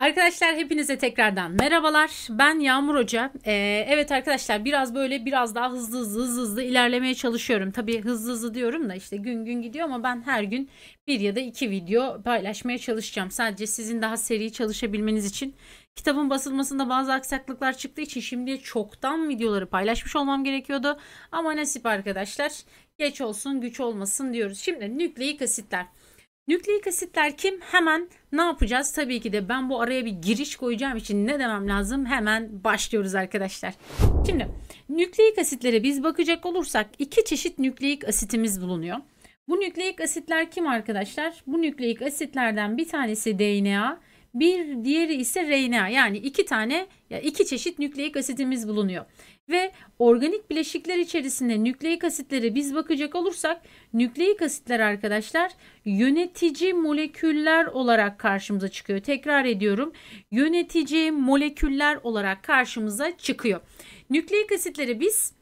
Arkadaşlar hepinize tekrardan merhabalar. Ben Yağmur Hoca. Ee, evet arkadaşlar biraz böyle biraz daha hızlı hızlı hızlı hızlı ilerlemeye çalışıyorum. Tabi hızlı hızlı diyorum da işte gün gün gidiyor ama ben her gün bir ya da iki video paylaşmaya çalışacağım. Sadece sizin daha seri çalışabilmeniz için. Kitabın basılmasında bazı aksaklıklar çıktığı için şimdi çoktan videoları paylaşmış olmam gerekiyordu. Ama nasip arkadaşlar geç olsun güç olmasın diyoruz. Şimdi nükleik asitler. Nükleik asitler kim? Hemen ne yapacağız? Tabii ki de ben bu araya bir giriş koyacağım için ne demem lazım? Hemen başlıyoruz arkadaşlar. Şimdi nükleik asitlere biz bakacak olursak iki çeşit nükleik asitimiz bulunuyor. Bu nükleik asitler kim arkadaşlar? Bu nükleik asitlerden bir tanesi DNA, bir diğeri ise RNA yani iki tane ya iki çeşit nükleik asidimiz bulunuyor. Ve organik bileşikler içerisinde nükleik asitlere biz bakacak olursak nükleik asitler arkadaşlar yönetici moleküller olarak karşımıza çıkıyor. Tekrar ediyorum yönetici moleküller olarak karşımıza çıkıyor. Nükleik asitleri biz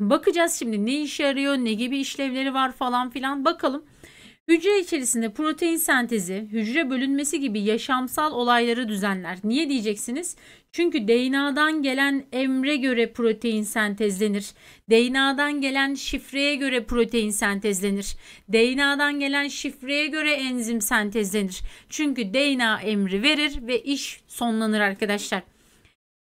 bakacağız şimdi ne işe yarıyor ne gibi işlevleri var falan filan bakalım. Hücre içerisinde protein sentezi, hücre bölünmesi gibi yaşamsal olayları düzenler. Niye diyeceksiniz? Çünkü DNA'dan gelen emre göre protein sentezlenir. DNA'dan gelen şifreye göre protein sentezlenir. DNA'dan gelen şifreye göre enzim sentezlenir. Çünkü DNA emri verir ve iş sonlanır arkadaşlar.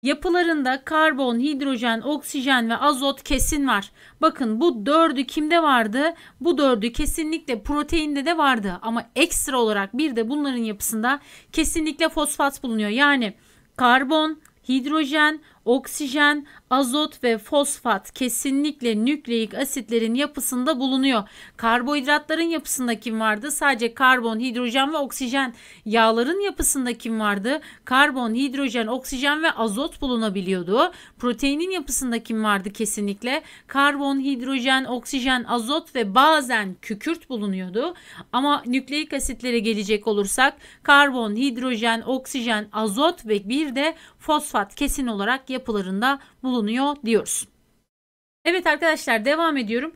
Yapılarında karbon, hidrojen, oksijen ve azot kesin var. Bakın bu dördü kimde vardı? Bu dördü kesinlikle proteinde de vardı ama ekstra olarak bir de bunların yapısında kesinlikle fosfat bulunuyor. Yani karbon, hidrojen, oksijen, Azot ve fosfat kesinlikle nükleik asitlerin yapısında bulunuyor. Karbohidratların yapısında kim vardı? Sadece karbon, hidrojen ve oksijen. Yağların yapısında kim vardı? Karbon, hidrojen, oksijen ve azot bulunabiliyordu. Proteinin yapısında kim vardı kesinlikle? Karbon, hidrojen, oksijen, azot ve bazen kükürt bulunuyordu. Ama nükleik asitlere gelecek olursak karbon, hidrojen, oksijen, azot ve bir de fosfat kesin olarak yapılarında bulunuyor bulunuyor diyoruz. Evet arkadaşlar devam ediyorum.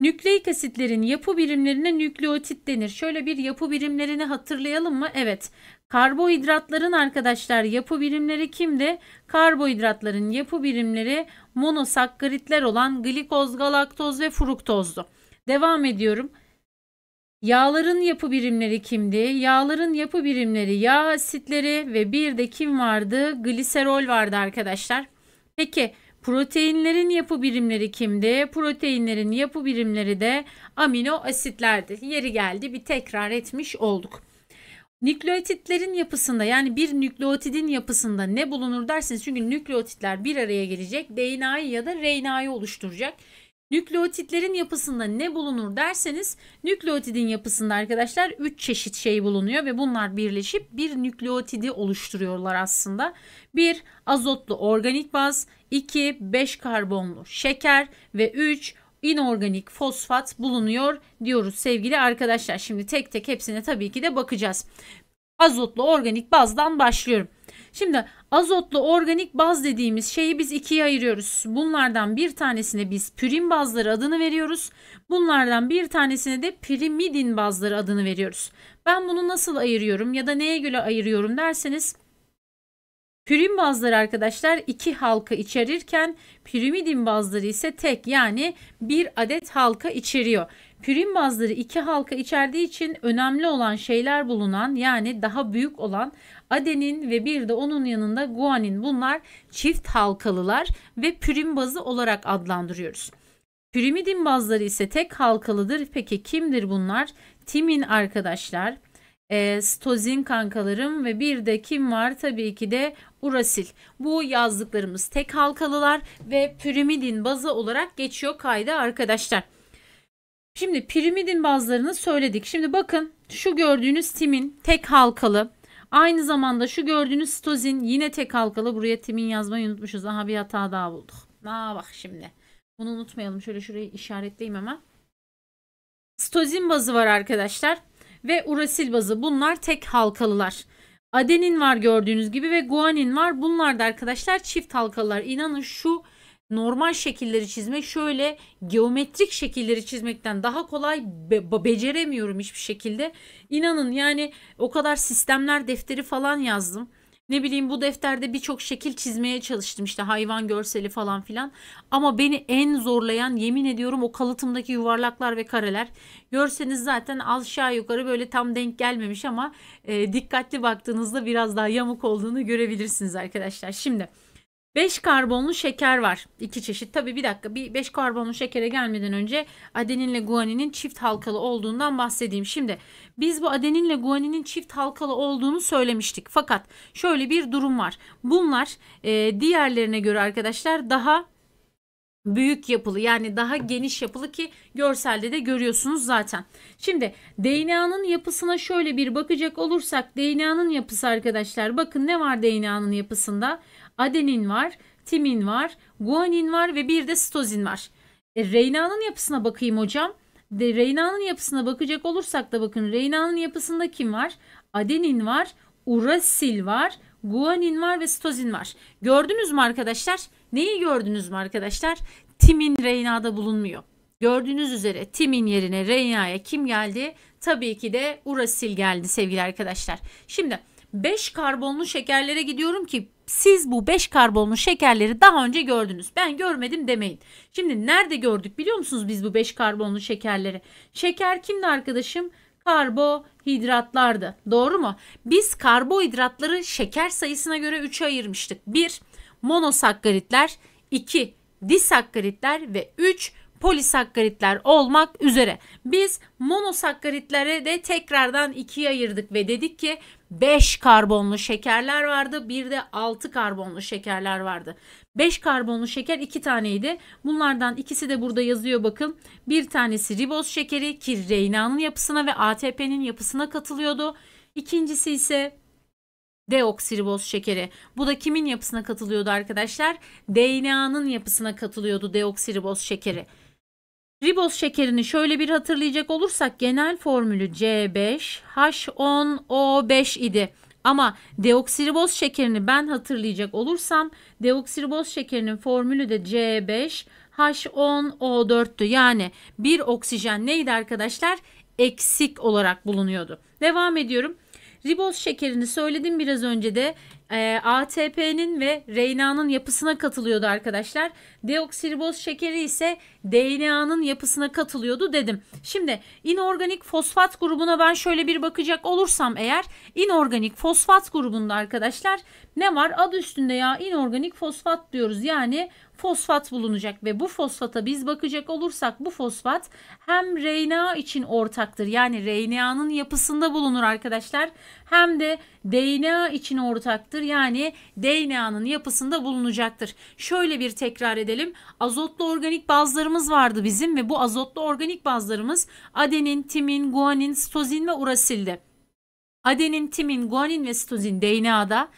Nükleik asitlerin yapı birimlerine nükleotit denir. Şöyle bir yapı birimlerini hatırlayalım mı? Evet. Karbohidratların arkadaşlar yapı birimleri kimdi? Karbohidratların yapı birimleri monosakkaritler olan glikoz, galaktoz ve fruktozdu. Devam ediyorum. Yağların yapı birimleri kimdi? Yağların yapı birimleri yağ asitleri ve bir de kim vardı? Gliserol vardı arkadaşlar. Peki Proteinlerin yapı birimleri kimdi? Proteinlerin yapı birimleri de amino asitlerdi. Yeri geldi bir tekrar etmiş olduk. Nükleotitlerin yapısında yani bir nükleotidin yapısında ne bulunur dersiniz? Çünkü nükleotitler bir araya gelecek. DNA'yı ya da RNA'yı oluşturacak. Nükleotitlerin yapısında ne bulunur derseniz nükleotidin yapısında arkadaşlar 3 çeşit şey bulunuyor ve bunlar birleşip bir nükleotidi oluşturuyorlar aslında. 1 azotlu organik baz, 2 5 karbonlu şeker ve 3 inorganik fosfat bulunuyor diyoruz sevgili arkadaşlar. Şimdi tek tek hepsine tabii ki de bakacağız. Azotlu organik bazdan başlıyorum. Şimdi azotlu organik baz dediğimiz şeyi biz ikiye ayırıyoruz. Bunlardan bir tanesine biz pürin bazları adını veriyoruz. Bunlardan bir tanesine de pirimidin bazları adını veriyoruz. Ben bunu nasıl ayırıyorum ya da neye göre ayırıyorum derseniz Pürim bazları arkadaşlar iki halka içerirken pirimidin bazları ise tek yani bir adet halka içeriyor. Pürim bazları iki halka içerdiği için önemli olan şeyler bulunan yani daha büyük olan adenin ve bir de onun yanında guanin bunlar çift halkalılar ve pürim bazı olarak adlandırıyoruz. Pirimidin bazları ise tek halkalıdır. Peki kimdir bunlar? Timin arkadaşlar, e, stozin kankalarım ve bir de kim var? Tabii ki de urasil. Bu yazdıklarımız tek halkalılar ve pirimidin bazı olarak geçiyor kayda arkadaşlar. Şimdi pirimidin bazlarını söyledik. Şimdi bakın şu gördüğünüz timin tek halkalı. Aynı zamanda şu gördüğünüz stozin yine tek halkalı. Buraya timin yazmayı unutmuşuz. Aha bir hata daha bulduk. Aa bak şimdi. Bunu unutmayalım. Şöyle şurayı işaretleyeyim hemen. Stozin bazı var arkadaşlar ve urasil bazı bunlar tek halkalılar. Adenin var gördüğünüz gibi ve guanin var. Bunlar da arkadaşlar çift halkalar. İnanın şu normal şekilleri çizmek şöyle geometrik şekilleri çizmekten daha kolay be- beceremiyorum hiçbir şekilde. İnanın yani o kadar sistemler defteri falan yazdım. Ne bileyim bu defterde birçok şekil çizmeye çalıştım işte hayvan görseli falan filan. Ama beni en zorlayan yemin ediyorum o kalıtımdaki yuvarlaklar ve kareler. Görseniz zaten aşağı yukarı böyle tam denk gelmemiş ama e, dikkatli baktığınızda biraz daha yamuk olduğunu görebilirsiniz arkadaşlar. Şimdi 5 karbonlu şeker var. İki çeşit. Tabii bir dakika. Bir 5 karbonlu şekere gelmeden önce adeninle guaninin çift halkalı olduğundan bahsedeyim. Şimdi biz bu adeninle guaninin çift halkalı olduğunu söylemiştik. Fakat şöyle bir durum var. Bunlar e, diğerlerine göre arkadaşlar daha büyük yapılı yani daha geniş yapılı ki görselde de görüyorsunuz zaten. Şimdi DNA'nın yapısına şöyle bir bakacak olursak DNA'nın yapısı arkadaşlar bakın ne var DNA'nın yapısında? adenin var, timin var, guanin var ve bir de stozin var. E, Reyna'nın yapısına bakayım hocam. De, Reyna'nın yapısına bakacak olursak da bakın Reyna'nın yapısında kim var? Adenin var, urasil var, guanin var ve stozin var. Gördünüz mü arkadaşlar? Neyi gördünüz mü arkadaşlar? Timin Reyna'da bulunmuyor. Gördüğünüz üzere timin yerine Reyna'ya kim geldi? Tabii ki de urasil geldi sevgili arkadaşlar. Şimdi 5 karbonlu şekerlere gidiyorum ki siz bu 5 karbonlu şekerleri daha önce gördünüz. Ben görmedim demeyin. Şimdi nerede gördük biliyor musunuz biz bu 5 karbonlu şekerleri? Şeker kimdi arkadaşım? Karbohidratlardı. Doğru mu? Biz karbohidratları şeker sayısına göre 3'e ayırmıştık. 1. Monosakkaritler 2. Disakkaritler ve 3 polisakkaritler olmak üzere. Biz monosakkaritlere de tekrardan ikiye ayırdık ve dedik ki 5 karbonlu şekerler vardı. Bir de 6 karbonlu şekerler vardı. 5 karbonlu şeker 2 taneydi. Bunlardan ikisi de burada yazıyor bakın. Bir tanesi riboz şekeri ki reynanın yapısına ve ATP'nin yapısına katılıyordu. İkincisi ise deoksiriboz şekeri. Bu da kimin yapısına katılıyordu arkadaşlar? DNA'nın yapısına katılıyordu deoksiriboz şekeri. Riboz şekerini şöyle bir hatırlayacak olursak genel formülü C5H10O5 idi. Ama deoksiriboz şekerini ben hatırlayacak olursam deoksiriboz şekerinin formülü de C5H10O4'tü. Yani bir oksijen neydi arkadaşlar? Eksik olarak bulunuyordu. Devam ediyorum. Riboz şekerini söyledim biraz önce de e, ee, ATP'nin ve RNA'nın yapısına katılıyordu arkadaşlar. Deoksiriboz şekeri ise DNA'nın yapısına katılıyordu dedim. Şimdi inorganik fosfat grubuna ben şöyle bir bakacak olursam eğer inorganik fosfat grubunda arkadaşlar ne var? ad üstünde ya inorganik fosfat diyoruz. Yani fosfat bulunacak ve bu fosfata biz bakacak olursak bu fosfat hem RNA için ortaktır. Yani RNA'nın yapısında bulunur arkadaşlar. Hem de DNA için ortaktır. Yani DNA'nın yapısında bulunacaktır. Şöyle bir tekrar edelim. Azotlu organik bazlarımız vardı bizim ve bu azotlu organik bazlarımız adenin, timin, guanin, sitozin ve urasildi. Adenin, timin, guanin ve sitozin DNA'da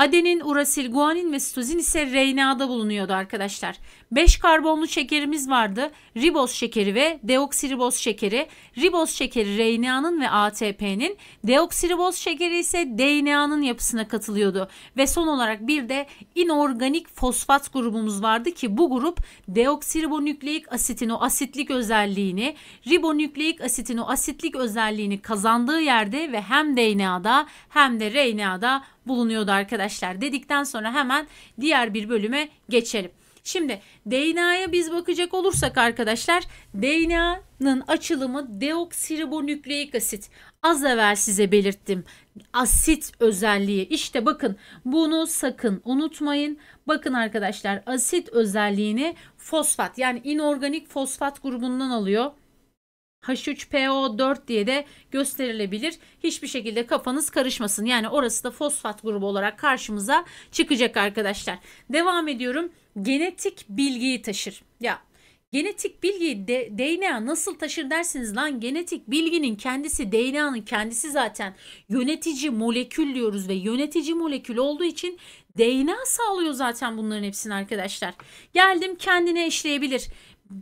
Adenin, urasil, guanin ve sitozin ise RNA'da bulunuyordu arkadaşlar. 5 karbonlu şekerimiz vardı. Riboz şekeri ve deoksiriboz şekeri. Riboz şekeri RNA'nın ve ATP'nin, deoksiriboz şekeri ise DNA'nın yapısına katılıyordu. Ve son olarak bir de inorganik fosfat grubumuz vardı ki bu grup deoksiribonükleik asitin o asitlik özelliğini, ribonükleik asitin o asitlik özelliğini kazandığı yerde ve hem DNA'da hem de RNA'da bulunuyordu arkadaşlar dedikten sonra hemen diğer bir bölüme geçelim. Şimdi DNA'ya biz bakacak olursak arkadaşlar DNA'nın açılımı deoksiribonükleik asit. Az evvel size belirttim. Asit özelliği. İşte bakın bunu sakın unutmayın. Bakın arkadaşlar asit özelliğini fosfat yani inorganik fosfat grubundan alıyor. H3PO4 diye de gösterilebilir. Hiçbir şekilde kafanız karışmasın. Yani orası da fosfat grubu olarak karşımıza çıkacak arkadaşlar. Devam ediyorum. Genetik bilgiyi taşır. Ya genetik bilgiyi de, DNA nasıl taşır dersiniz lan genetik bilginin kendisi DNA'nın kendisi zaten yönetici molekül diyoruz ve yönetici molekül olduğu için DNA sağlıyor zaten bunların hepsini arkadaşlar. Geldim kendine işleyebilir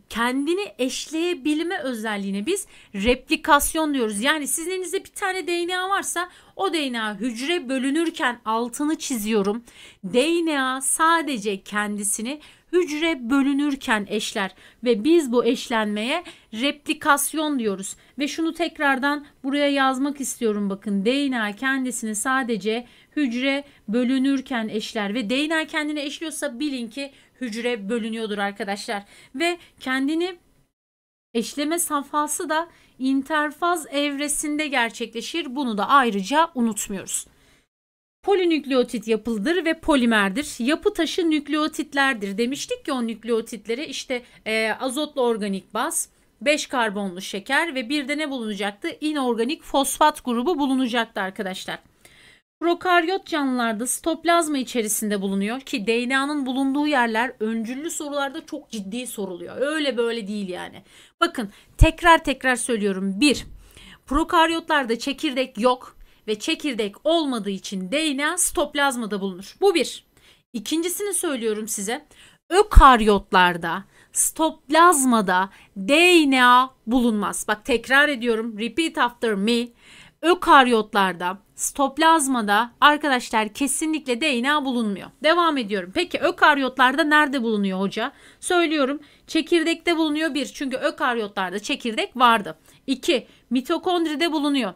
kendini eşleyebilme özelliğine biz replikasyon diyoruz. Yani sizin elinizde bir tane DNA varsa o DNA hücre bölünürken altını çiziyorum. DNA sadece kendisini hücre bölünürken eşler ve biz bu eşlenmeye replikasyon diyoruz. Ve şunu tekrardan buraya yazmak istiyorum bakın DNA kendisini sadece hücre bölünürken eşler ve DNA kendini eşliyorsa bilin ki hücre bölünüyordur arkadaşlar. Ve kendini eşleme safhası da interfaz evresinde gerçekleşir. Bunu da ayrıca unutmuyoruz. Polinükleotit yapılıdır ve polimerdir. Yapı taşı nükleotitlerdir. Demiştik ki o nükleotitlere işte e, azotlu organik baz, 5 karbonlu şeker ve bir de ne bulunacaktı? İnorganik fosfat grubu bulunacaktı arkadaşlar. Prokaryot canlılarda stoplazma içerisinde bulunuyor ki DNA'nın bulunduğu yerler öncüllü sorularda çok ciddi soruluyor. Öyle böyle değil yani. Bakın tekrar tekrar söylüyorum. 1. Prokaryotlarda çekirdek yok ve çekirdek olmadığı için DNA stoplazmada bulunur. Bu bir. İkincisini söylüyorum size. Ökaryotlarda stoplazmada DNA bulunmaz. Bak tekrar ediyorum. Repeat after me. Ökaryotlarda stoplazmada arkadaşlar kesinlikle DNA bulunmuyor. Devam ediyorum. Peki ökaryotlarda nerede bulunuyor hoca? Söylüyorum çekirdekte bulunuyor bir çünkü ökaryotlarda çekirdek vardı. İki Mitokondride bulunuyor.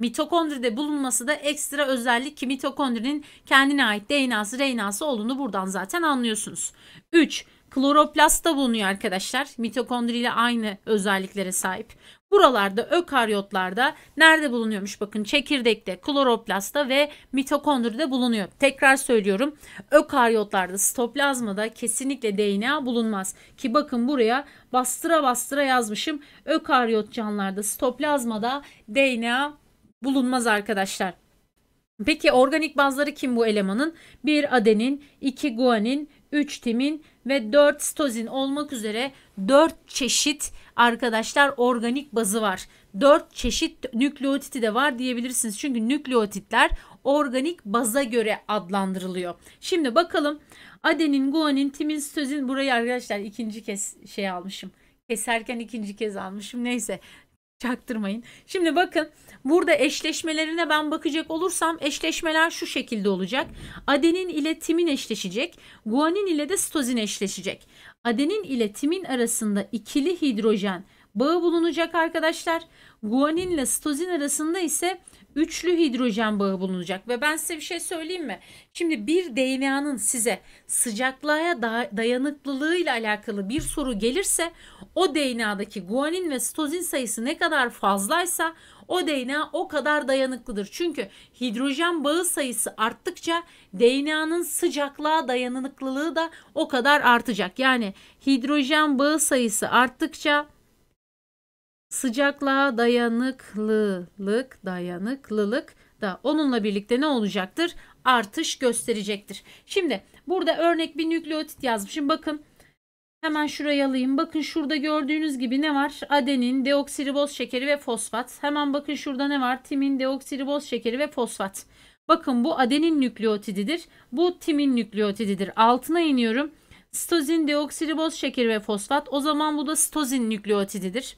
Mitokondride bulunması da ekstra özellik ki mitokondrinin kendine ait DNA'sı, RNA'sı olduğunu buradan zaten anlıyorsunuz. 3. Kloroplast da bulunuyor arkadaşlar. Mitokondri ile aynı özelliklere sahip. Buralarda ökaryotlarda nerede bulunuyormuş bakın çekirdekte, kloroplasta ve mitokondride bulunuyor. Tekrar söylüyorum ökaryotlarda stoplazmada kesinlikle DNA bulunmaz. Ki bakın buraya bastıra bastıra yazmışım ökaryot canlarda stoplazmada DNA bulunmaz arkadaşlar. Peki organik bazları kim bu elemanın? 1 adenin, 2 guanin, 3 timin ve 4 stozin olmak üzere 4 çeşit arkadaşlar organik bazı var. 4 çeşit nükleotiti de var diyebilirsiniz. Çünkü nükleotitler organik baza göre adlandırılıyor. Şimdi bakalım adenin, guanin, timin, stozin burayı arkadaşlar ikinci kez şey almışım. Keserken ikinci kez almışım. Neyse Çaktırmayın. Şimdi bakın burada eşleşmelerine ben bakacak olursam eşleşmeler şu şekilde olacak. Adenin ile timin eşleşecek. Guanin ile de stozin eşleşecek. Adenin ile timin arasında ikili hidrojen bağı bulunacak arkadaşlar. Guanin ile stozin arasında ise üçlü hidrojen bağı bulunacak ve ben size bir şey söyleyeyim mi? Şimdi bir DNA'nın size sıcaklığa dayanıklılığıyla alakalı bir soru gelirse o DNA'daki guanin ve stozin sayısı ne kadar fazlaysa o DNA o kadar dayanıklıdır. Çünkü hidrojen bağı sayısı arttıkça DNA'nın sıcaklığa dayanıklılığı da o kadar artacak. Yani hidrojen bağı sayısı arttıkça sıcaklığa dayanıklılık, dayanıklılık da onunla birlikte ne olacaktır? Artış gösterecektir. Şimdi burada örnek bir nükleotit yazmışım. Bakın hemen şuraya alayım. Bakın şurada gördüğünüz gibi ne var? Adenin, deoksiriboz şekeri ve fosfat. Hemen bakın şurada ne var? Timin, deoksiriboz şekeri ve fosfat. Bakın bu adenin nükleotididir. Bu timin nükleotididir. Altına iniyorum. Stozin, deoksiriboz şekeri ve fosfat. O zaman bu da stozin nükleotididir.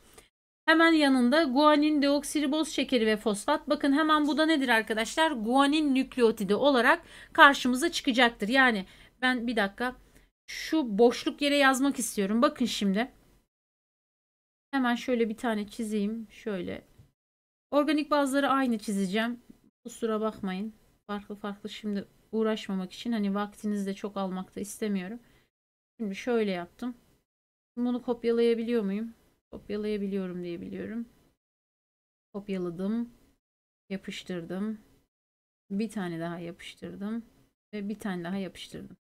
Hemen yanında guanin deoksiriboz şekeri ve fosfat. Bakın hemen bu da nedir arkadaşlar? Guanin nükleotidi olarak karşımıza çıkacaktır. Yani ben bir dakika şu boşluk yere yazmak istiyorum. Bakın şimdi. Hemen şöyle bir tane çizeyim. Şöyle. Organik bazları aynı çizeceğim. Kusura bakmayın. Farklı farklı şimdi uğraşmamak için hani vaktinizi de çok almakta istemiyorum. Şimdi şöyle yaptım. Bunu kopyalayabiliyor muyum? Kopyalayabiliyorum diye biliyorum. Kopyaladım. Yapıştırdım. Bir tane daha yapıştırdım. Ve bir tane daha yapıştırdım.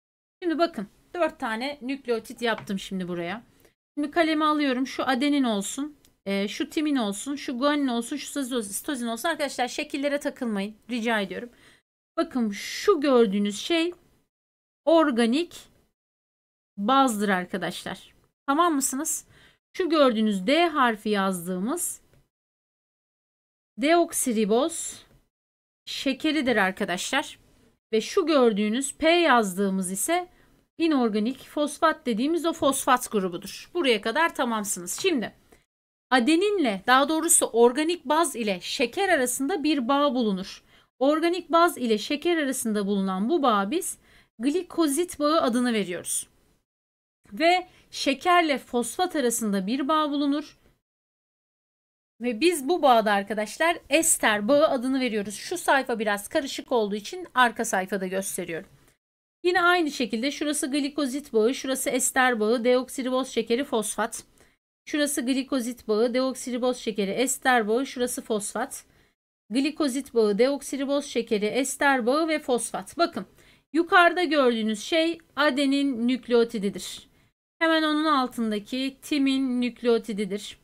Şimdi bakın 4 tane nükleotit yaptım şimdi buraya. Şimdi kalemi alıyorum. Şu adenin olsun. E, şu timin olsun. Şu guanin olsun. Şu sitozin olsun. Arkadaşlar şekillere takılmayın. Rica ediyorum. Bakın şu gördüğünüz şey organik bazdır arkadaşlar. Tamam mısınız? Şu gördüğünüz D harfi yazdığımız deoksiriboz şekeridir arkadaşlar. Ve şu gördüğünüz P yazdığımız ise inorganik fosfat dediğimiz o fosfat grubudur. Buraya kadar tamamsınız. Şimdi adeninle daha doğrusu organik baz ile şeker arasında bir bağ bulunur. Organik baz ile şeker arasında bulunan bu bağ biz glikozit bağı adını veriyoruz ve şekerle fosfat arasında bir bağ bulunur. Ve biz bu bağda arkadaşlar ester bağı adını veriyoruz. Şu sayfa biraz karışık olduğu için arka sayfada gösteriyorum. Yine aynı şekilde şurası glikozit bağı, şurası ester bağı, deoksiriboz şekeri, fosfat. Şurası glikozit bağı, deoksiriboz şekeri, ester bağı, şurası fosfat. Glikozit bağı, deoksiriboz şekeri, ester bağı ve fosfat. Bakın yukarıda gördüğünüz şey adenin nükleotididir. Hemen onun altındaki timin nükleotididir.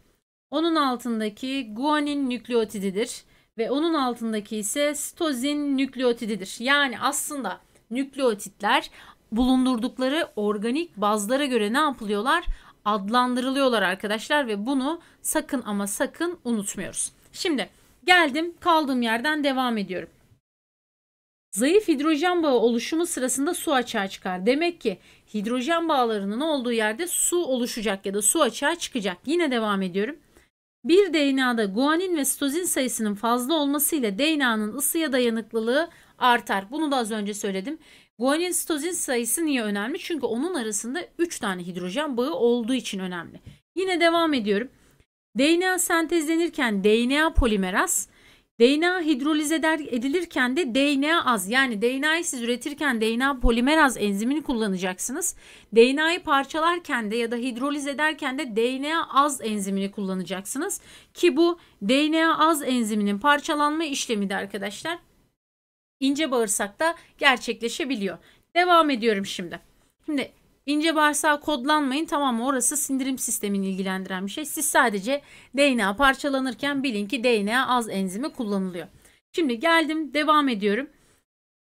Onun altındaki guanin nükleotididir ve onun altındaki ise sitozin nükleotididir. Yani aslında nükleotitler bulundurdukları organik bazlara göre ne yapılıyorlar? Adlandırılıyorlar arkadaşlar ve bunu sakın ama sakın unutmuyoruz. Şimdi geldim kaldığım yerden devam ediyorum. Zayıf hidrojen bağı oluşumu sırasında su açığa çıkar. Demek ki hidrojen bağlarının olduğu yerde su oluşacak ya da su açığa çıkacak. Yine devam ediyorum. Bir DNA'da guanin ve sitozin sayısının fazla olması ile DNA'nın ısıya dayanıklılığı artar. Bunu da az önce söyledim. Guanin sitozin sayısı niye önemli? Çünkü onun arasında 3 tane hidrojen bağı olduğu için önemli. Yine devam ediyorum. DNA sentezlenirken DNA polimeraz DNA hidrolize eder, edilirken de DNA az yani DNA'yı siz üretirken DNA polimeraz enzimini kullanacaksınız. DNA'yı parçalarken de ya da hidrolize ederken de DNA az enzimini kullanacaksınız. Ki bu DNA az enziminin parçalanma işlemi de arkadaşlar ince bağırsakta gerçekleşebiliyor. Devam ediyorum şimdi. Şimdi Ince bağırsağı kodlanmayın tamam mı? Orası sindirim sistemini ilgilendiren bir şey. Siz sadece DNA parçalanırken bilin ki DNA az enzimi kullanılıyor. Şimdi geldim devam ediyorum.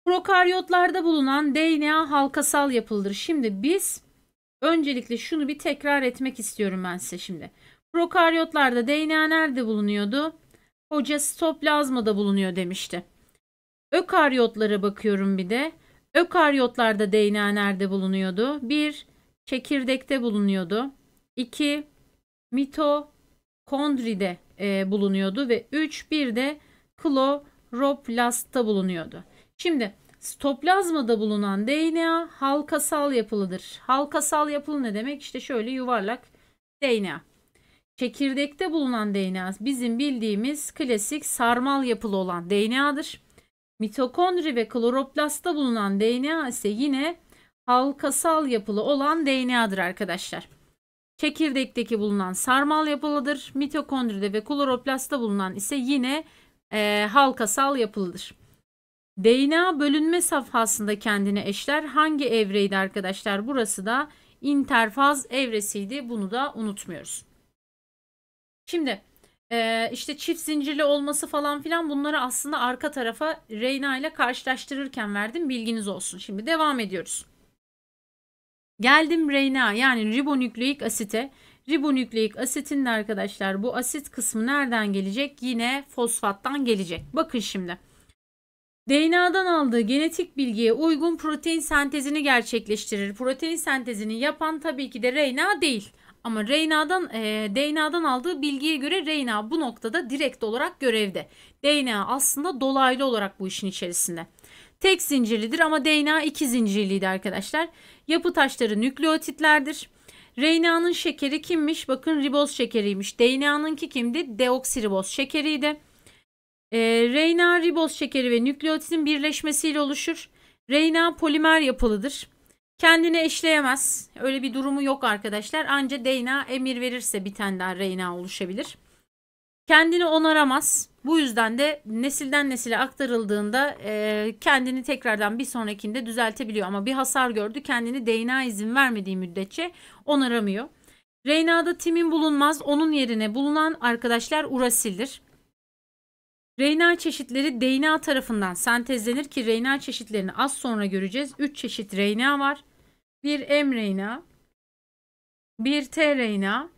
Prokaryotlarda bulunan DNA halkasal yapılıdır. Şimdi biz öncelikle şunu bir tekrar etmek istiyorum ben size şimdi. Prokaryotlarda DNA nerede bulunuyordu? Hoca stoplazmada bulunuyor demişti. Ökaryotlara bakıyorum bir de. Ökaryotlarda DNA nerede bulunuyordu? 1. Çekirdekte bulunuyordu. 2. Mitokondride e, bulunuyordu ve 3. Bir de kloroplastta bulunuyordu. Şimdi stoplazmada bulunan DNA halkasal yapılıdır. Halkasal yapılı ne demek? İşte şöyle yuvarlak DNA. Çekirdekte bulunan DNA bizim bildiğimiz klasik sarmal yapılı olan DNA'dır. Mitokondri ve kloroplastta bulunan DNA ise yine halkasal yapılı olan DNA'dır arkadaşlar. Çekirdekteki bulunan sarmal yapılıdır. Mitokondride ve kloroplastta bulunan ise yine e, halkasal yapılıdır. DNA bölünme safhasında kendine eşler hangi evreydi arkadaşlar? Burası da interfaz evresiydi. Bunu da unutmuyoruz. Şimdi e, işte çift zincirli olması falan filan bunları aslında arka tarafa Reyna ile karşılaştırırken verdim bilginiz olsun. Şimdi devam ediyoruz. Geldim Reyna yani ribonükleik asite. Ribonükleik asitin de arkadaşlar bu asit kısmı nereden gelecek? Yine fosfattan gelecek. Bakın şimdi. DNA'dan aldığı genetik bilgiye uygun protein sentezini gerçekleştirir. Protein sentezini yapan tabii ki de Reyna değil. Ama Reyna'dan e, DNA'dan aldığı bilgiye göre Reyna bu noktada direkt olarak görevde. DNA aslında dolaylı olarak bu işin içerisinde. Tek zincirlidir ama DNA iki zincirliydi arkadaşlar. Yapı taşları nükleotitlerdir. Reyna'nın şekeri kimmiş? Bakın riboz şekeriymiş. DNA'nınki kimdi? Deoksiriboz şekeriydi. E, RNA riboz şekeri ve nükleotitin birleşmesiyle oluşur. Reyna polimer yapılıdır. Kendine eşleyemez. Öyle bir durumu yok arkadaşlar. Anca Deyna emir verirse bir tane daha Reyna oluşabilir. Kendini onaramaz. Bu yüzden de nesilden nesile aktarıldığında e, kendini tekrardan bir sonrakinde düzeltebiliyor. Ama bir hasar gördü kendini Deyna izin vermediği müddetçe onaramıyor. Reyna'da Tim'in bulunmaz onun yerine bulunan arkadaşlar Urasil'dir. Reyna çeşitleri deyna tarafından sentezlenir ki Reyna çeşitlerini az sonra göreceğiz. 3 çeşit Reyna var bir M reyna, bir T reyna,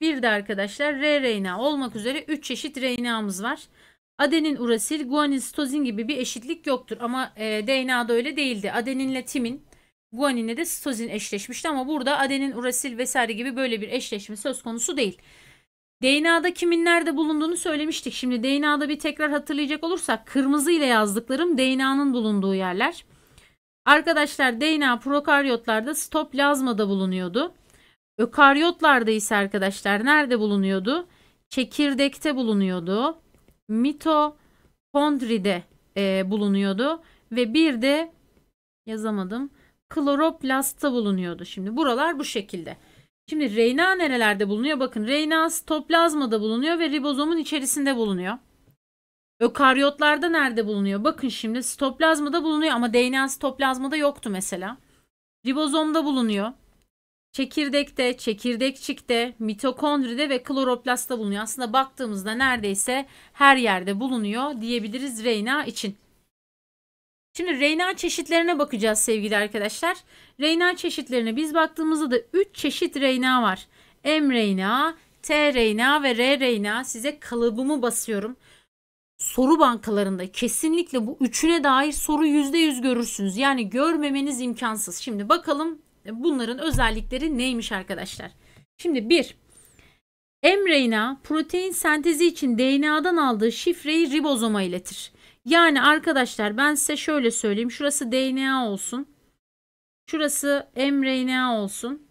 bir de arkadaşlar R reyna olmak üzere 3 çeşit reynamız var. Adenin, urasil, guanin, sitozin gibi bir eşitlik yoktur ama e, DNA'da öyle değildi. Adeninle timin, guaninle de sitozin eşleşmişti ama burada adenin, urasil vesaire gibi böyle bir eşleşme söz konusu değil. DNA'da kimin nerede bulunduğunu söylemiştik. Şimdi DNA'da bir tekrar hatırlayacak olursak kırmızı ile yazdıklarım DNA'nın bulunduğu yerler. Arkadaşlar DNA prokaryotlarda stoplazmada bulunuyordu. Ökaryotlarda ise arkadaşlar nerede bulunuyordu? Çekirdekte bulunuyordu. Mitokondride e, bulunuyordu ve bir de yazamadım. Kloroplastta bulunuyordu. Şimdi buralar bu şekilde. Şimdi RNA nerelerde bulunuyor? Bakın RNA stoplazmada bulunuyor ve ribozomun içerisinde bulunuyor. Ökaryotlarda nerede bulunuyor? Bakın şimdi sitoplazmada bulunuyor ama DNA sitoplazmada yoktu mesela. Ribozomda bulunuyor. Çekirdekte, çekirdekçikte, mitokondride ve kloroplastta bulunuyor. Aslında baktığımızda neredeyse her yerde bulunuyor diyebiliriz Reyna için. Şimdi Reyna çeşitlerine bakacağız sevgili arkadaşlar. Reyna çeşitlerine biz baktığımızda da 3 çeşit Reyna var. M Reyna, T Reyna ve R Reyna. Size kalıbımı basıyorum soru bankalarında kesinlikle bu üçüne dair soru yüzde yüz görürsünüz. Yani görmemeniz imkansız. Şimdi bakalım bunların özellikleri neymiş arkadaşlar. Şimdi bir mRNA protein sentezi için DNA'dan aldığı şifreyi ribozoma iletir. Yani arkadaşlar ben size şöyle söyleyeyim. Şurası DNA olsun. Şurası mRNA olsun.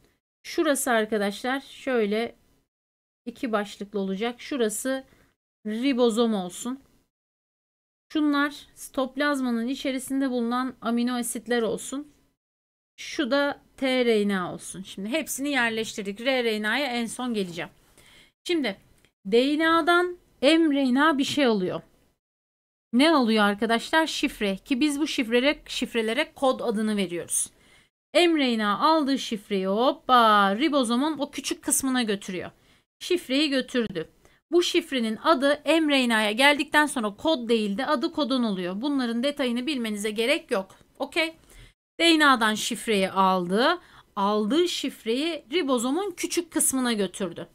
Şurası arkadaşlar şöyle iki başlıklı olacak. Şurası ribozom olsun. Şunlar stoplazmanın içerisinde bulunan amino asitler olsun. Şu da tRNA olsun. Şimdi hepsini yerleştirdik. rRNA'ya en son geleceğim. Şimdi DNA'dan mRNA bir şey alıyor. Ne alıyor arkadaşlar? Şifre ki biz bu şifrelere, şifrelere kod adını veriyoruz. mRNA aldığı şifreyi hoppa ribozomun o küçük kısmına götürüyor. Şifreyi götürdü. Bu şifrenin adı mRNA'ya geldikten sonra kod değil de adı kodun oluyor. Bunların detayını bilmenize gerek yok. Okey. DNA'dan şifreyi aldı. Aldığı şifreyi ribozomun küçük kısmına götürdü.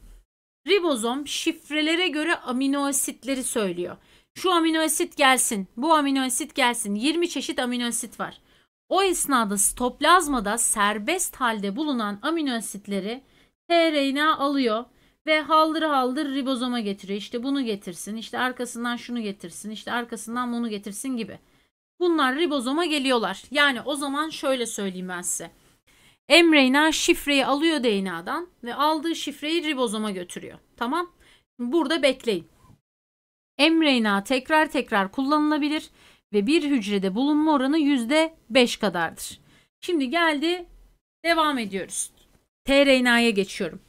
Ribozom şifrelere göre aminoasitleri söylüyor. Şu aminoasit gelsin, bu aminoasit gelsin. 20 çeşit aminoasit var. O esnada stoplazmada serbest halde bulunan aminoasitleri tRNA alıyor ve haldır haldır ribozoma getiriyor. İşte bunu getirsin, işte arkasından şunu getirsin, işte arkasından bunu getirsin gibi. Bunlar ribozoma geliyorlar. Yani o zaman şöyle söyleyeyim ben size. mRNA şifreyi alıyor DNA'dan ve aldığı şifreyi ribozoma götürüyor. Tamam? Burada bekleyin. Emreyna tekrar tekrar kullanılabilir ve bir hücrede bulunma oranı %5 kadardır. Şimdi geldi devam ediyoruz. tRNA'ya geçiyorum.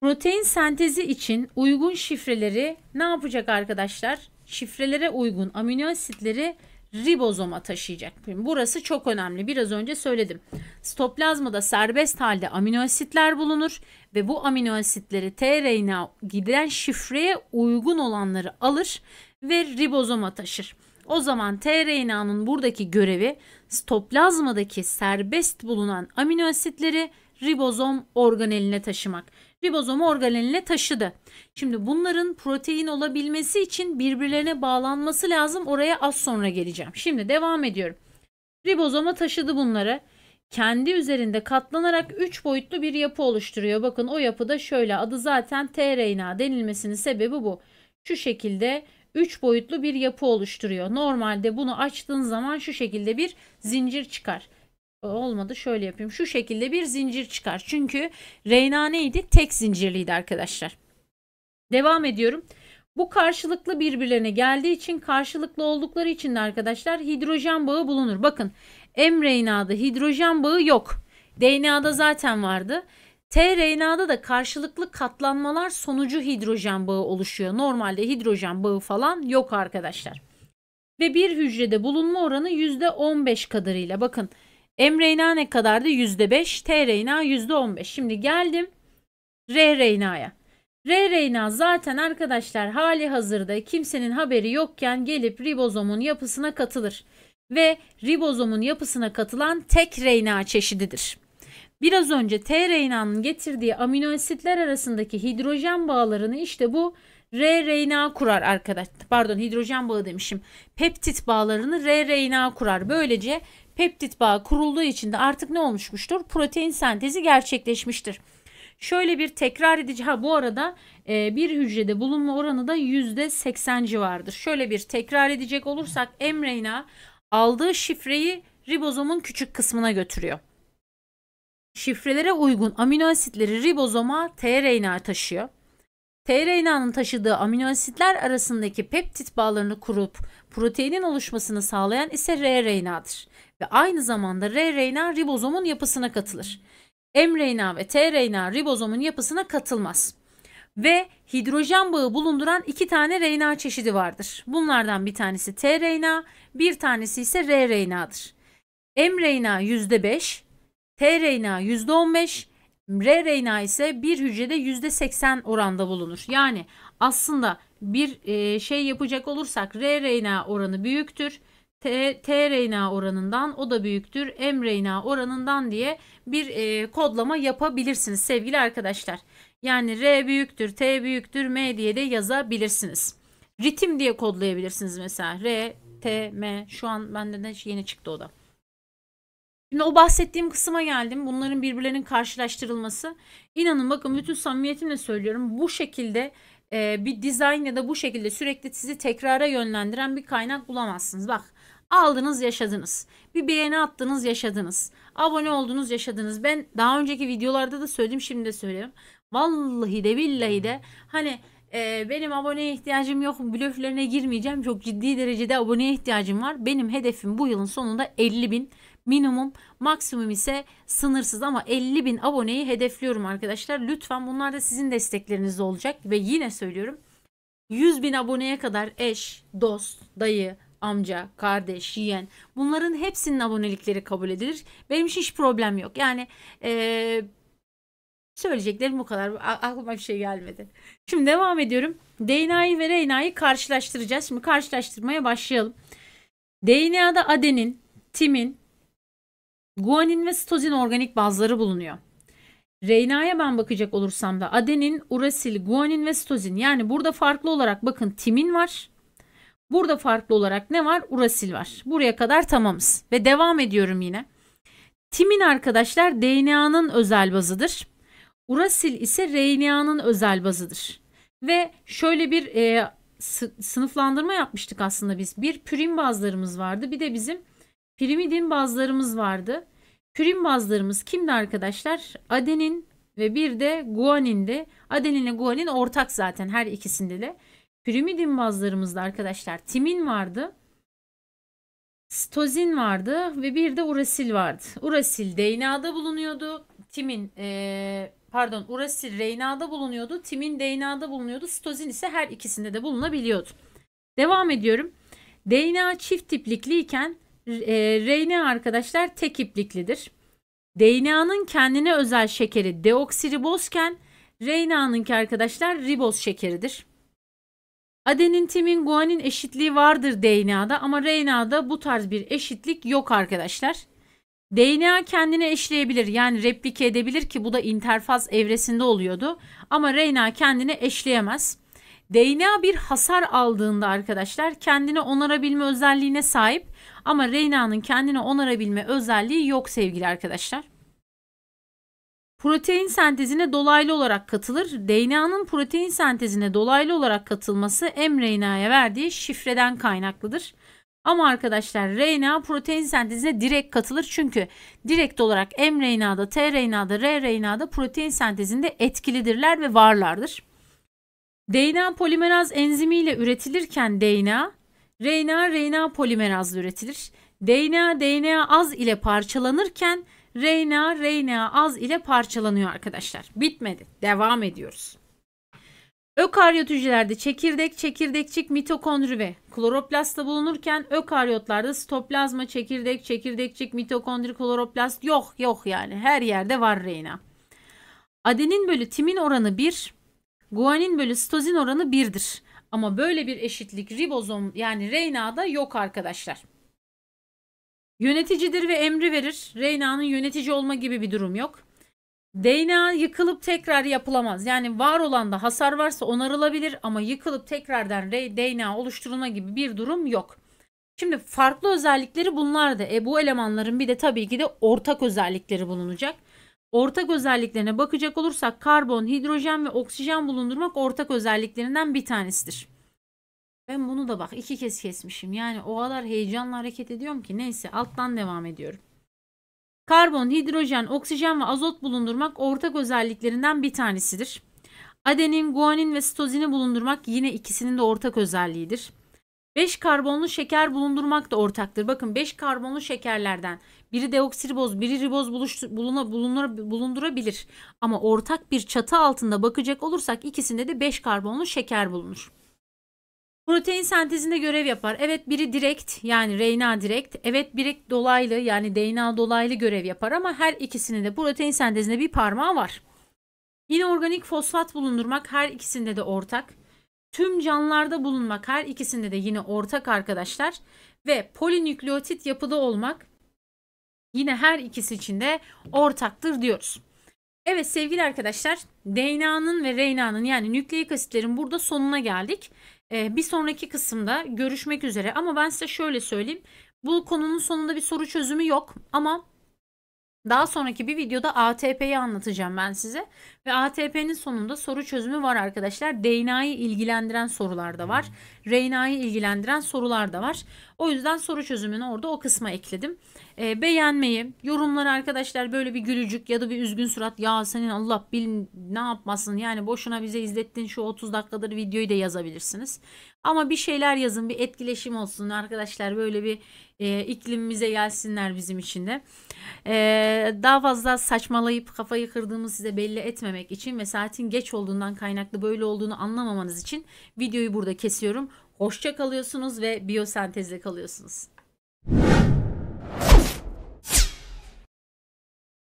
Protein sentezi için uygun şifreleri ne yapacak arkadaşlar? Şifrelere uygun amino asitleri ribozoma taşıyacak. Burası çok önemli. Biraz önce söyledim. Stoplazmada serbest halde amino asitler bulunur ve bu amino asitleri tRNA giden şifreye uygun olanları alır ve ribozoma taşır. O zaman tRNA'nın buradaki görevi stoplazmadaki serbest bulunan amino asitleri ribozom organeline taşımak ribozomu organeline taşıdı. Şimdi bunların protein olabilmesi için birbirlerine bağlanması lazım. Oraya az sonra geleceğim. Şimdi devam ediyorum. Ribozoma taşıdı bunları. Kendi üzerinde katlanarak 3 boyutlu bir yapı oluşturuyor. Bakın o yapıda şöyle adı zaten tRNA denilmesinin sebebi bu. Şu şekilde 3 boyutlu bir yapı oluşturuyor. Normalde bunu açtığın zaman şu şekilde bir zincir çıkar olmadı şöyle yapayım. Şu şekilde bir zincir çıkar. Çünkü Reyna neydi? Tek zincirliydi arkadaşlar. Devam ediyorum. Bu karşılıklı birbirlerine geldiği için karşılıklı oldukları için de arkadaşlar hidrojen bağı bulunur. Bakın m reyna'da hidrojen bağı yok. DNA'da zaten vardı. t reyna'da da karşılıklı katlanmalar sonucu hidrojen bağı oluşuyor. Normalde hidrojen bağı falan yok arkadaşlar. Ve bir hücrede bulunma oranı %15 kadarıyla bakın mRNA ne kadardı? %5. tRNA %15. Şimdi geldim R reynaya. R rRNA zaten arkadaşlar hali hazırda kimsenin haberi yokken gelip ribozomun yapısına katılır. Ve ribozomun yapısına katılan tek RNA çeşididir. Biraz önce T reynanın getirdiği amino asitler arasındaki hidrojen bağlarını işte bu R reyna kurar arkadaş. Pardon hidrojen bağı demişim. Peptit bağlarını R reyna kurar. Böylece peptit bağı kurulduğu için de artık ne olmuşmuştur? Protein sentezi gerçekleşmiştir. Şöyle bir tekrar edici ha bu arada e, bir hücrede bulunma oranı da %80 civardır. Şöyle bir tekrar edecek olursak mRNA aldığı şifreyi ribozomun küçük kısmına götürüyor. Şifrelere uygun amino asitleri ribozoma tRNA taşıyor. tRNA'nın taşıdığı amino asitler arasındaki peptit bağlarını kurup proteinin oluşmasını sağlayan ise rRNA'dır ve aynı zamanda RRNA ribozomun yapısına katılır. mRNA ve tRNA ribozomun yapısına katılmaz. Ve hidrojen bağı bulunduran iki tane RNA çeşidi vardır. Bunlardan bir tanesi tRNA, bir tanesi ise rRNA'dır. mRNA %5, tRNA %15, rRNA ise bir hücrede %80 oranda bulunur. Yani aslında bir e, şey yapacak olursak rRNA oranı büyüktür. T, T RNA oranından o da büyüktür M reyna oranından diye bir e, kodlama yapabilirsiniz sevgili arkadaşlar. Yani R büyüktür, T büyüktür, M diye de yazabilirsiniz. Ritim diye kodlayabilirsiniz mesela. R, T, M. Şu an bende de yeni çıktı o da. Şimdi o bahsettiğim kısma geldim. Bunların birbirlerinin karşılaştırılması. İnanın bakın bütün samimiyetimle söylüyorum. Bu şekilde e, bir dizayn ya da bu şekilde sürekli sizi tekrara yönlendiren bir kaynak bulamazsınız. Bak Aldınız yaşadınız. Bir beğeni attınız yaşadınız. Abone oldunuz yaşadınız. Ben daha önceki videolarda da söyledim şimdi de söylüyorum. Vallahi de billahi de hani e, benim aboneye ihtiyacım yok blöflerine girmeyeceğim. Çok ciddi derecede aboneye ihtiyacım var. Benim hedefim bu yılın sonunda 50 bin minimum maksimum ise sınırsız ama 50 bin aboneyi hedefliyorum arkadaşlar. Lütfen bunlar da sizin destekleriniz olacak ve yine söylüyorum 100 bin aboneye kadar eş, dost, dayı, amca, kardeş, yeğen bunların hepsinin abonelikleri kabul edilir. Benim için hiç problem yok. Yani ee, söyleyeceklerim bu kadar. Aklıma bir şey gelmedi. Şimdi devam ediyorum. DNA'yı ve RNA'yı karşılaştıracağız. Şimdi karşılaştırmaya başlayalım. DNA'da adenin, timin, guanin ve sitozin organik bazları bulunuyor. RNA'ya ben bakacak olursam da adenin, urasil, guanin ve sitozin. Yani burada farklı olarak bakın timin var. Burada farklı olarak ne var? Urasil var. Buraya kadar tamamız. Ve devam ediyorum yine. Timin arkadaşlar DNA'nın özel bazıdır. Urasil ise RNA'nın özel bazıdır. Ve şöyle bir e, sınıflandırma yapmıştık aslında biz. Bir pürin bazlarımız vardı. Bir de bizim pirimidin bazlarımız vardı. Pürin bazlarımız kimdi arkadaşlar? Adenin ve bir de guanindi. ve guanin ortak zaten her ikisinde de. Pirimidin bazlarımızda arkadaşlar timin vardı. Stozin vardı ve bir de urasil vardı. Urasil DNA'da bulunuyordu. Timin ee, pardon urasil RNA'da bulunuyordu. Timin DNA'da bulunuyordu. Stozin ise her ikisinde de bulunabiliyordu. Devam ediyorum. DNA çift tiplikliyken e, RNA arkadaşlar tek ipliklidir. DNA'nın kendine özel şekeri deoksiribozken iken RNA'nınki arkadaşlar riboz şekeridir. Adenin, timin, guanin eşitliği vardır DNA'da ama RNA'da bu tarz bir eşitlik yok arkadaşlar. DNA kendine eşleyebilir yani replike edebilir ki bu da interfaz evresinde oluyordu. Ama RNA kendine eşleyemez. DNA bir hasar aldığında arkadaşlar kendini onarabilme özelliğine sahip ama RNA'nın kendini onarabilme özelliği yok sevgili arkadaşlar protein sentezine dolaylı olarak katılır. DNA'nın protein sentezine dolaylı olarak katılması mRNA'ya verdiği şifreden kaynaklıdır. Ama arkadaşlar RNA protein sentezine direkt katılır çünkü direkt olarak mRNA'da, tRNA'da, rRNA'da protein sentezinde etkilidirler ve varlardır. DNA polimeraz enzimiyle üretilirken DNA, RNA RNA polimerazla üretilir. DNA DNA az ile parçalanırken Reyna, Reyna az ile parçalanıyor arkadaşlar. Bitmedi. Devam ediyoruz. Ökaryot hücrelerde çekirdek, çekirdekçik, mitokondri ve kloroplastla bulunurken ökaryotlarda stoplazma, çekirdek, çekirdekçik, mitokondri, kloroplast yok yok yani her yerde var Reyna. Adenin bölü timin oranı 1, guanin bölü sitozin oranı 1'dir. Ama böyle bir eşitlik ribozom yani Reyna'da yok arkadaşlar. Yöneticidir ve emri verir. Reyna'nın yönetici olma gibi bir durum yok. Deyna yıkılıp tekrar yapılamaz. Yani var olan da hasar varsa onarılabilir ama yıkılıp tekrardan deyna oluşturulma gibi bir durum yok. Şimdi farklı özellikleri bunlardı. E bu elemanların bir de tabii ki de ortak özellikleri bulunacak. Ortak özelliklerine bakacak olursak karbon, hidrojen ve oksijen bulundurmak ortak özelliklerinden bir tanesidir. Ben bunu da bak iki kez kesmişim. Yani o kadar heyecanla hareket ediyorum ki neyse alttan devam ediyorum. Karbon, hidrojen, oksijen ve azot bulundurmak ortak özelliklerinden bir tanesidir. Adenin, guanin ve sitozini bulundurmak yine ikisinin de ortak özelliğidir. 5 karbonlu şeker bulundurmak da ortaktır. Bakın 5 karbonlu şekerlerden biri deoksiriboz, biri riboz buluş, buluna, bulunur, bulundurabilir. Ama ortak bir çatı altında bakacak olursak ikisinde de 5 karbonlu şeker bulunur. Protein sentezinde görev yapar. Evet biri direkt yani RNA direkt, evet biri dolaylı yani DNA dolaylı görev yapar ama her ikisinin de protein sentezinde bir parmağı var. Yine organik fosfat bulundurmak her ikisinde de ortak. Tüm canlılarda bulunmak her ikisinde de yine ortak arkadaşlar ve polinükleotit yapıda olmak yine her ikisi için de ortaktır diyoruz. Evet sevgili arkadaşlar DNA'nın ve RNA'nın yani nükleik asitlerin burada sonuna geldik. Ee, bir sonraki kısımda görüşmek üzere ama ben size şöyle söyleyeyim. Bu konunun sonunda bir soru çözümü yok ama daha sonraki bir videoda ATP'yi anlatacağım ben size. Ve ATP'nin sonunda soru çözümü var arkadaşlar. DNA'yı ilgilendiren sorular da var. Hmm. RNA'yı ilgilendiren sorular da var. O yüzden soru çözümünü orada o kısma ekledim. E, beğenmeyi, yorumları arkadaşlar böyle bir gülücük ya da bir üzgün surat ya senin Allah bil ne yapmasın yani boşuna bize izlettin şu 30 dakikadır videoyu da yazabilirsiniz. Ama bir şeyler yazın bir etkileşim olsun arkadaşlar böyle bir e, iklimimize gelsinler bizim için de. E, daha fazla saçmalayıp kafayı kırdığımı size belli etmemek için ve saatin geç olduğundan kaynaklı böyle olduğunu anlamamanız için videoyu burada kesiyorum hoşça kalıyorsunuz ve biyosentezle kalıyorsunuz.